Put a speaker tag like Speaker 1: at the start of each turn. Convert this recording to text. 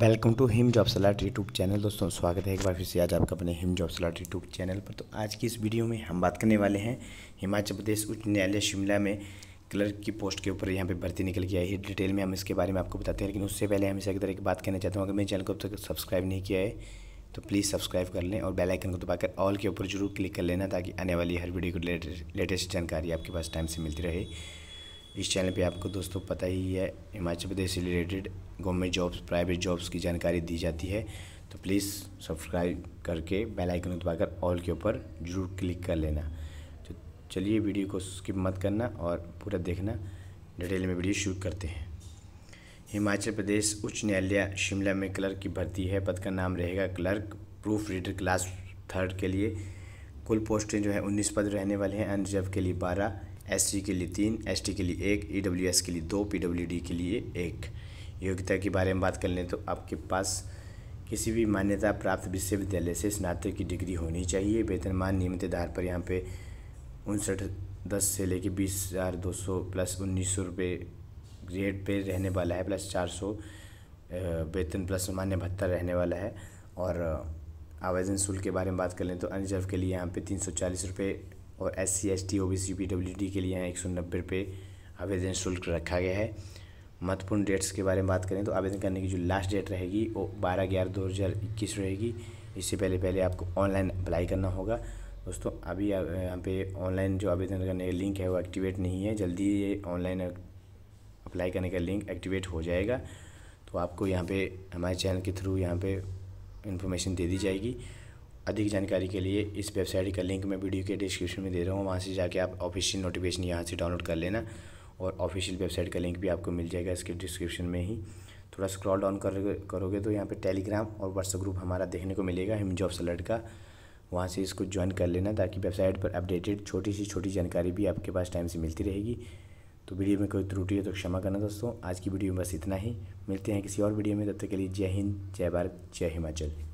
Speaker 1: welcome to हिम job सलाट YouTube channel दोस्तों स्वागत है एक बार फिर से आज आपका अपने हिम जॉब सलाट यूट्यूब चैनल पर तो आज की इस वीडियो में हम बात करने वाले हैं हिमाचल प्रदेश उच्च न्यायालय शिमला में क्लर्क की पोस्ट के ऊपर यहाँ पे भर्ती निकल गया है डिटेल में हम इसके बारे में आपको बताते हैं लेकिन उससे पहले हम इसे एक तरह की बात करना चाहता हूँ अगर मेरे चैनल को अब तक सब्सक्राइब नहीं किया है तो प्लीज़ सब्सक्राइब कर लें और बेलाइकन को दबाकर ऑल के ऊपर जरूर क्लिक कर लेना ताकि आने वाली हर वीडियो की लेटेस्ट जानकारी आपके पास टाइम से मिलती रहे इस चैनल पे आपको दोस्तों पता ही है हिमाचल प्रदेश से related government jobs private jobs की जानकारी दी जाती है तो प्लीज़ सब्सक्राइब करके बेल आइकन दबाकर ऑल के ऊपर जरूर क्लिक कर लेना तो चलिए वीडियो को स्किप मत करना और पूरा देखना डिटेल में वीडियो शुरू करते हैं हिमाचल प्रदेश उच्च न्यायालय शिमला में क्लर्क की भर्ती है पद का नाम रहेगा clerk proof reader class third के लिए कुल पोस्टें जो है उन्नीस पद रहने वाले हैं अनरिजर्व के लिए बारह एस के लिए तीन एस के लिए एक ई e के लिए दो पी के लिए एक योग्यता के बारे में बात कर लें तो आपके पास किसी भी मान्यता प्राप्त विश्वविद्यालय से स्नातक की डिग्री होनी चाहिए वेतनमान नियमित आधार पर यहाँ पे उनसठ दस से लेके बीस हज़ार दो सौ प्लस उन्नीस सौ रुपये ग्रेड पे रहने वाला है प्लस चार सौ वेतन प्लस सामान्य भत्ता रहने वाला है और आवेदन शुल्क के बारे में बात कर लें तो अनरिजर्व के लिए यहाँ पे तीन सौ चालीस रुपये और S C S T O B C P W D के लिए यहाँ एक सौ नब्बे रुपये आवेदन शुल्क रखा गया है महत्वपूर्ण डेट्स के बारे में बात करें तो आवेदन करने की जो लास्ट डेट रहेगी वो बारह ग्यारह दो हज़ार इक्कीस रहेगी इससे पहले पहले आपको ऑनलाइन अप्लाई करना होगा दोस्तों अभी यहाँ पे ऑनलाइन जो आवेदन करने का लिंक है वो एक्टिवेट नहीं है जल्दी ये ऑनलाइन अप्लाई करने का लिंक एक्टिवेट हो जाएगा तो आपको यहाँ पे हमारे चैनल के थ्रू यहाँ पे इन्फॉर्मेशन दे दी जाएगी अधिक जानकारी के लिए इस वेबसाइट का लिंक मैं वीडियो के डिस्क्रिप्शन में दे रहा हूँ वहाँ से जाके आप ऑफिशियल नोटिफिकेशन यहाँ से डाउनलोड कर लेना और ऑफिशियल वेबसाइट का लिंक भी आपको मिल जाएगा इसके डिस्क्रिप्शन में ही थोड़ा स्क्रॉल डाउन करोगे करोगे तो यहाँ पे टेलीग्राम और व्हाट्सअप ग्रुप हमारा देखने को मिलेगा हिम जॉब सलर्ट का वहाँ से इसको ज्वाइन कर लेना ताकि वेबसाइट पर अपडेटेड छोटी सी छोटी जानकारी भी आपके पास टाइम से मिलती रहेगी तो वीडियो में कोई त्रुटि है तो क्षमा करना दोस्तों आज की वीडियो में बस इतना ही मिलते हैं किसी और वीडियो में तब तक के लिए जय हिंद जय भारत जय हिमाचल